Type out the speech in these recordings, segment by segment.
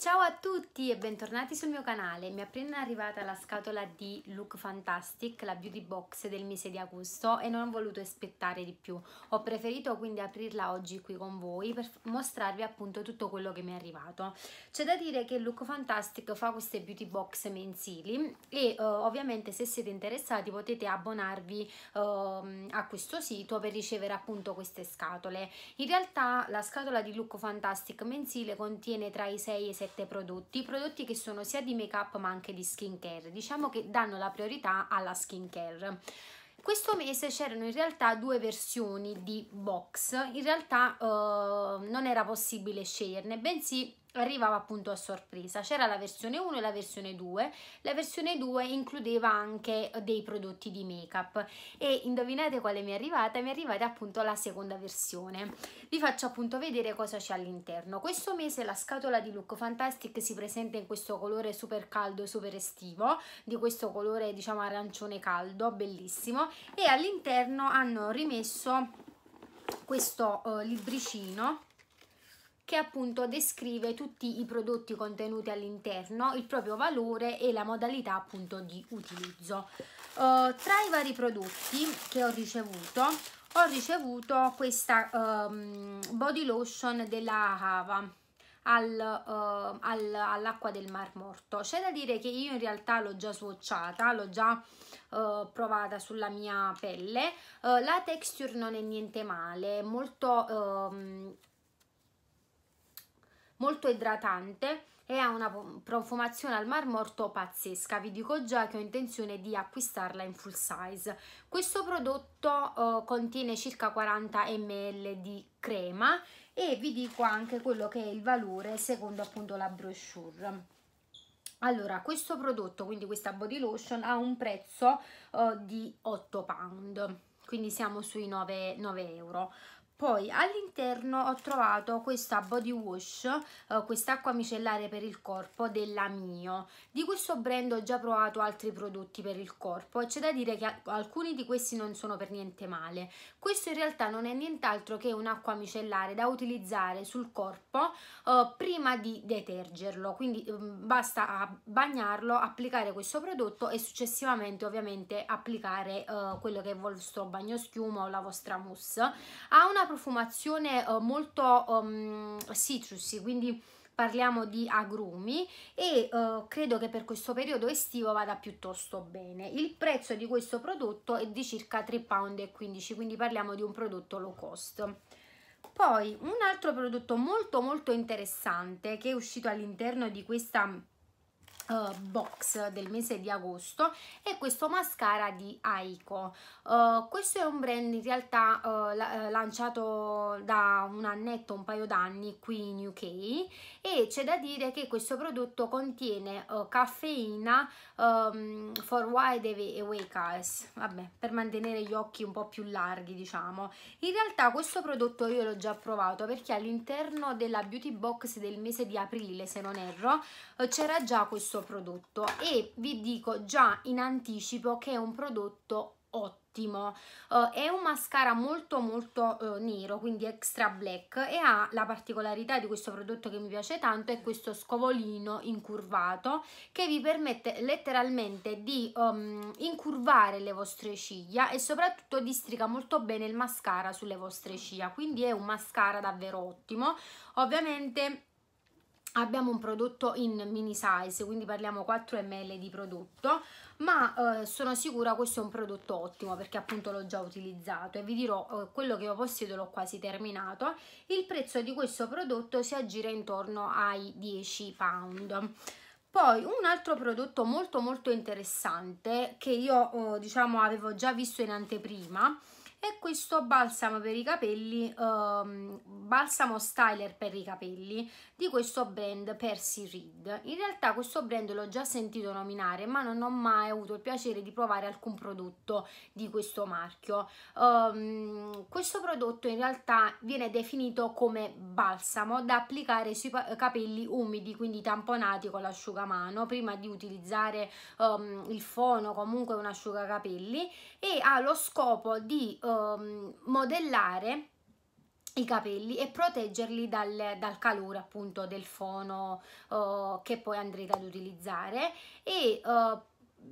Ciao a tutti e bentornati sul mio canale, mi è appena arrivata la scatola di Look Fantastic, la beauty box del mese di agosto e non ho voluto aspettare di più, ho preferito quindi aprirla oggi qui con voi per mostrarvi appunto tutto quello che mi è arrivato. C'è da dire che Look Fantastic fa queste beauty box mensili e eh, ovviamente se siete interessati potete abbonarvi eh, a questo sito per ricevere appunto queste scatole. In realtà la scatola di Look Fantastic mensile contiene tra i 6 e i 7 sette prodotti, prodotti che sono sia di make up ma anche di skincare, diciamo che danno la priorità alla skincare. Questo mese c'erano in realtà due versioni di box, in realtà eh, non era possibile sceglierne, bensì arrivava appunto a sorpresa. C'era la versione 1 e la versione 2. La versione 2 includeva anche eh, dei prodotti di make-up e indovinate quale mi è arrivata? Mi è arrivata appunto la seconda versione. Vi faccio appunto vedere cosa c'è all'interno. Questo mese la scatola di Look Fantastic si presenta in questo colore super caldo, super estivo, di questo colore diciamo arancione caldo, bellissimo, e all'interno hanno rimesso questo eh, libricino che appunto descrive tutti i prodotti contenuti all'interno, il proprio valore e la modalità appunto di utilizzo. Uh, tra i vari prodotti che ho ricevuto ho ricevuto questa um, body lotion della Hava al, uh, al, all'acqua del mar morto c'è da dire che io in realtà l'ho già swatchata l'ho già uh, provata sulla mia pelle la texture non è niente male molto um, molto idratante e ha una profumazione al mar morto pazzesca. Vi dico già che ho intenzione di acquistarla in full size. Questo prodotto eh, contiene circa 40 ml di crema e vi dico anche quello che è il valore secondo appunto la brochure. Allora, questo prodotto, quindi questa body lotion, ha un prezzo eh, di 8 pound, quindi siamo sui 9, 9 euro poi all'interno ho trovato questa body wash, eh, quest'acqua micellare per il corpo della Mio. Di questo brand ho già provato altri prodotti per il corpo e c'è da dire che alcuni di questi non sono per niente male. Questo in realtà non è nient'altro che un'acqua micellare da utilizzare sul corpo eh, prima di detergerlo, quindi eh, basta bagnarlo, applicare questo prodotto e successivamente ovviamente applicare eh, quello che è il vostro bagno schiuma o la vostra mousse. Ha una profumazione eh, molto um, citrusy, quindi parliamo di agrumi e eh, credo che per questo periodo estivo vada piuttosto bene. Il prezzo di questo prodotto è di circa 3,15 pound, quindi parliamo di un prodotto low cost. Poi un altro prodotto molto molto interessante che è uscito all'interno di questa Uh, box del mese di agosto e questo mascara di Aiko uh, questo è un brand in realtà uh, lanciato da un annetto un paio d'anni qui in UK e c'è da dire che questo prodotto contiene caffeina um, for wide awake eyes vabbè per mantenere gli occhi un po' più larghi diciamo in realtà questo prodotto io l'ho già provato perché all'interno della beauty box del mese di aprile se non erro c'era già questo questo prodotto e vi dico già in anticipo che è un prodotto ottimo uh, è un mascara molto molto uh, nero quindi extra black e ha la particolarità di questo prodotto che mi piace tanto è questo scovolino incurvato che vi permette letteralmente di um, incurvare le vostre ciglia e soprattutto districa molto bene il mascara sulle vostre ciglia quindi è un mascara davvero ottimo ovviamente abbiamo un prodotto in mini size quindi parliamo 4 ml di prodotto ma eh, sono sicura questo è un prodotto ottimo perché appunto l'ho già utilizzato e vi dirò eh, quello che io possiedo l'ho quasi terminato il prezzo di questo prodotto si aggira intorno ai 10 pound poi un altro prodotto molto molto interessante che io eh, diciamo avevo già visto in anteprima e questo balsamo per i capelli, um, balsamo styler per i capelli di questo brand Percy Reed. In realtà questo brand l'ho già sentito nominare ma non ho mai avuto il piacere di provare alcun prodotto di questo marchio. Um, questo prodotto in realtà viene definito come balsamo da applicare sui capelli umidi, quindi tamponati con l'asciugamano prima di utilizzare um, il fono, comunque un asciugacapelli e ha lo scopo di um, modellare i capelli e proteggerli dal, dal calore appunto del fono uh, che poi andrete ad utilizzare e uh,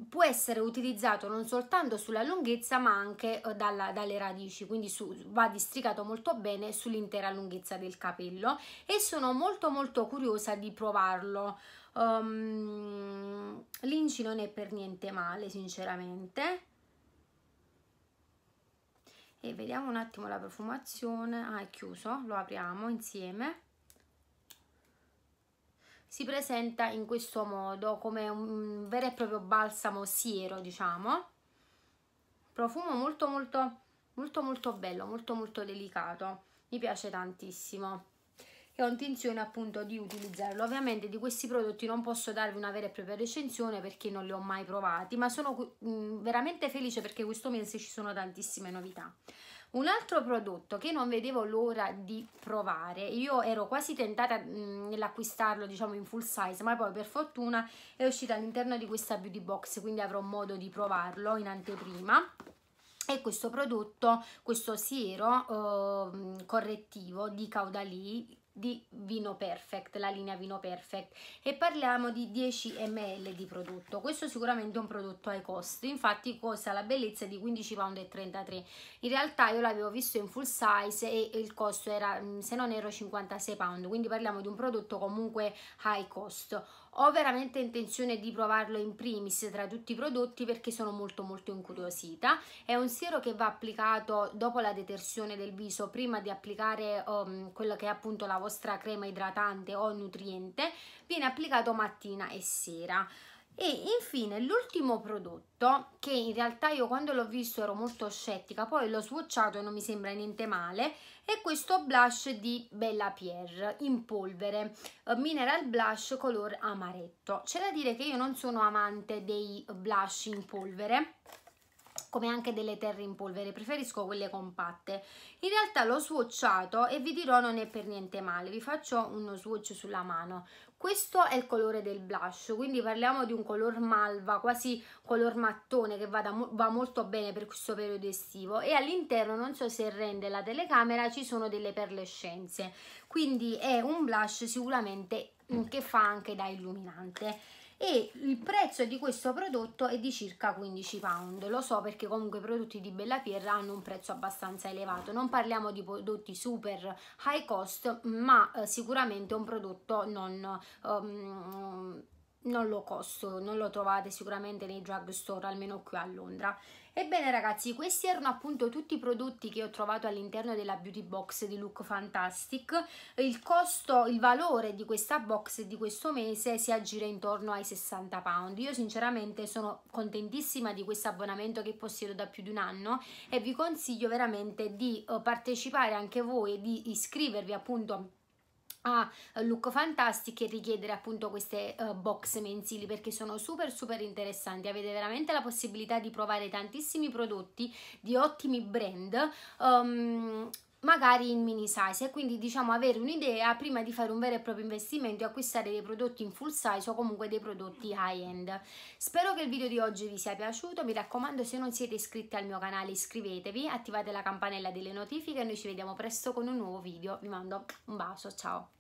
può essere utilizzato non soltanto sulla lunghezza ma anche eh, dalla, dalle radici quindi su, va districato molto bene sull'intera lunghezza del capello e sono molto molto curiosa di provarlo um, ehm, l'inci non è per niente male sinceramente e vediamo un attimo la profumazione ah è chiuso lo apriamo insieme si presenta in questo modo come un vero e proprio balsamo siero diciamo profumo molto molto molto molto bello molto molto delicato mi piace tantissimo e ho intenzione appunto di utilizzarlo. Ovviamente di questi prodotti non posso darvi una vera e propria recensione perché non li ho mai provati, ma sono mh, mm, veramente felice perché questo mese ci sono tantissime novità. Un altro prodotto che non vedevo l'ora di provare, io ero quasi tentata mm, nell'acquistarlo diciamo in full size, ma poi per fortuna è uscito all'interno di questa beauty box, quindi avrò modo di provarlo in anteprima. è questo prodotto, questo siero eh, correttivo di Caudalie di Vino Perfect, la linea Vino Perfect e parliamo di 10 ml di prodotto. Questo sicuramente è un prodotto ai costi, infatti costa la bellezza di 15 pound. e 33 In realtà io l'avevo visto in full size e il costo era, mm, se non ero, 56 pound, quindi parliamo di un prodotto comunque high cost ho veramente intenzione di provarlo in primis tra tutti i prodotti perché sono molto molto incuriosita. È un siero che va applicato dopo la detersione del viso, prima di applicare um, quella che è appunto la vostra crema idratante o nutriente, viene applicato mattina e sera. E infine l'ultimo prodotto, che in realtà io quando l'ho visto ero molto scettica, poi l'ho swatchato e non mi sembra niente male, è questo blush di Bella Pierre in polvere, eh, mineral blush color amaretto. C'è da dire che io non sono amante dei blush in polvere, come anche delle terre in polvere, preferisco quelle compatte. In realtà l'ho swatchato e vi dirò non è per niente male, vi faccio uno swatch sulla mano questo è il colore del blush, quindi parliamo di un color malva, quasi color mattone che vada, va molto bene per questo periodo estivo e all'interno, non so se rende la telecamera, ci sono delle perlescenze, quindi è un blush sicuramente mm, che fa anche da illuminante e il prezzo di questo prodotto è di circa 15 pound lo so perché comunque i prodotti di Bella Pierra hanno un prezzo abbastanza elevato non parliamo di prodotti super high cost ma eh, sicuramente un prodotto non um, non lo costo, non lo trovate sicuramente nei drugstore, almeno qui a Londra. Ebbene ragazzi, questi erano appunto tutti i prodotti che ho trovato all'interno della beauty box di Look Fantastic. Il costo, il valore di questa box di questo mese si aggira intorno ai 60 pound. Io sinceramente sono contentissima di questo abbonamento che possiedo da più di un anno e vi consiglio veramente di eh, partecipare anche voi, di iscrivervi appunto a a eh, Lucco Fantastic e richiedere appunto queste uh, box mensili perché sono super super interessanti avete veramente la possibilità di provare tantissimi prodotti di ottimi brand um, magari in mini size e quindi diciamo avere un'idea prima di fare un vero e proprio investimento e acquistare dei prodotti in full size o comunque dei prodotti high end spero che il video di oggi vi sia piaciuto mi raccomando se non siete iscritti al mio canale iscrivetevi attivate la campanella delle notifiche e noi ci vediamo presto con un nuovo video vi mando un bacio ciao